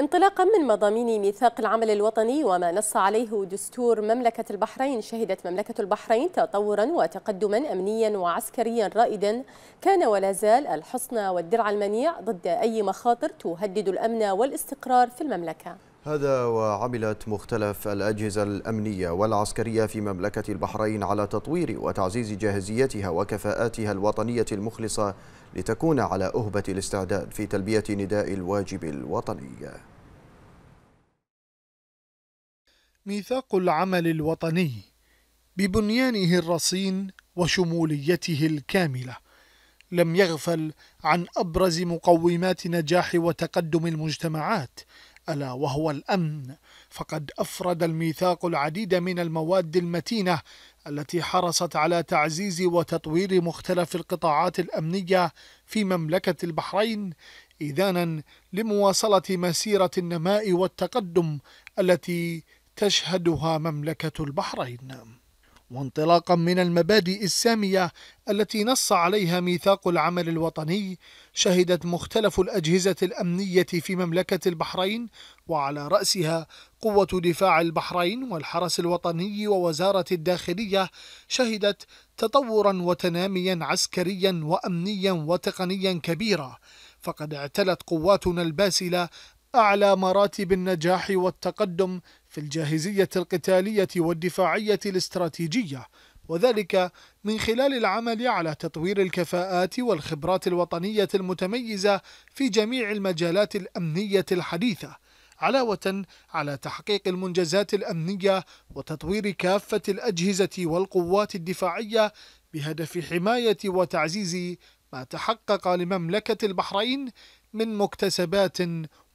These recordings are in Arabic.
انطلاقا من مضامين ميثاق العمل الوطني وما نص عليه دستور مملكة البحرين شهدت مملكة البحرين تطورا وتقدما أمنيا وعسكريا رائدا كان ولا زال الحصن والدرع المنيع ضد أي مخاطر تهدد الأمن والاستقرار في المملكة هذا وعملت مختلف الأجهزة الأمنية والعسكرية في مملكة البحرين على تطوير وتعزيز جاهزيتها وكفاءاتها الوطنية المخلصة لتكون على أهبة الاستعداد في تلبية نداء الواجب الوطني ميثاق العمل الوطني ببنيانه الرصين وشموليته الكاملة لم يغفل عن أبرز مقومات نجاح وتقدم المجتمعات ألا وهو الأمن فقد أفرد الميثاق العديد من المواد المتينة التي حرصت على تعزيز وتطوير مختلف القطاعات الأمنية في مملكة البحرين إذانا لمواصلة مسيرة النماء والتقدم التي تشهدها مملكة البحرين وانطلاقا من المبادئ السامية التي نص عليها ميثاق العمل الوطني شهدت مختلف الأجهزة الأمنية في مملكة البحرين وعلى رأسها قوة دفاع البحرين والحرس الوطني ووزارة الداخلية شهدت تطورا وتناميا عسكريا وأمنيا وتقنيا كبيرا فقد اعتلت قواتنا الباسلة أعلى مراتب النجاح والتقدم في الجاهزية القتالية والدفاعية الاستراتيجية وذلك من خلال العمل على تطوير الكفاءات والخبرات الوطنية المتميزة في جميع المجالات الأمنية الحديثة علاوة على تحقيق المنجزات الأمنية وتطوير كافة الأجهزة والقوات الدفاعية بهدف حماية وتعزيز ما تحقق لمملكة البحرين من مكتسبات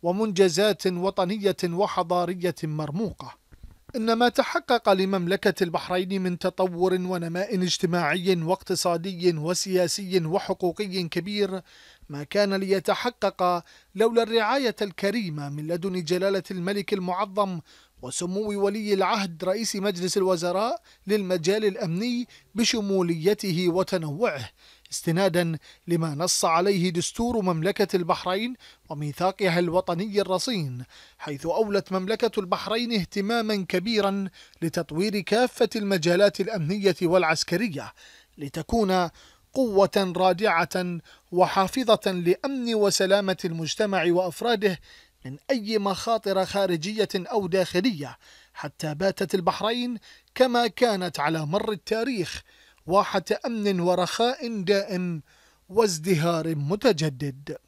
ومنجزات وطنية وحضارية مرموقة إن ما تحقق لمملكة البحرين من تطور ونماء اجتماعي واقتصادي وسياسي وحقوقي كبير ما كان ليتحقق لولا الرعاية الكريمة من لدن جلالة الملك المعظم وسمو ولي العهد رئيس مجلس الوزراء للمجال الأمني بشموليته وتنوعه استنادا لما نص عليه دستور مملكة البحرين وميثاقها الوطني الرصين حيث أولت مملكة البحرين اهتماما كبيرا لتطوير كافة المجالات الأمنية والعسكرية لتكون قوة رادعة وحافظة لأمن وسلامة المجتمع وأفراده من أي مخاطر خارجية أو داخلية حتى باتت البحرين كما كانت على مر التاريخ واحة أمن ورخاء دائم وازدهار متجدد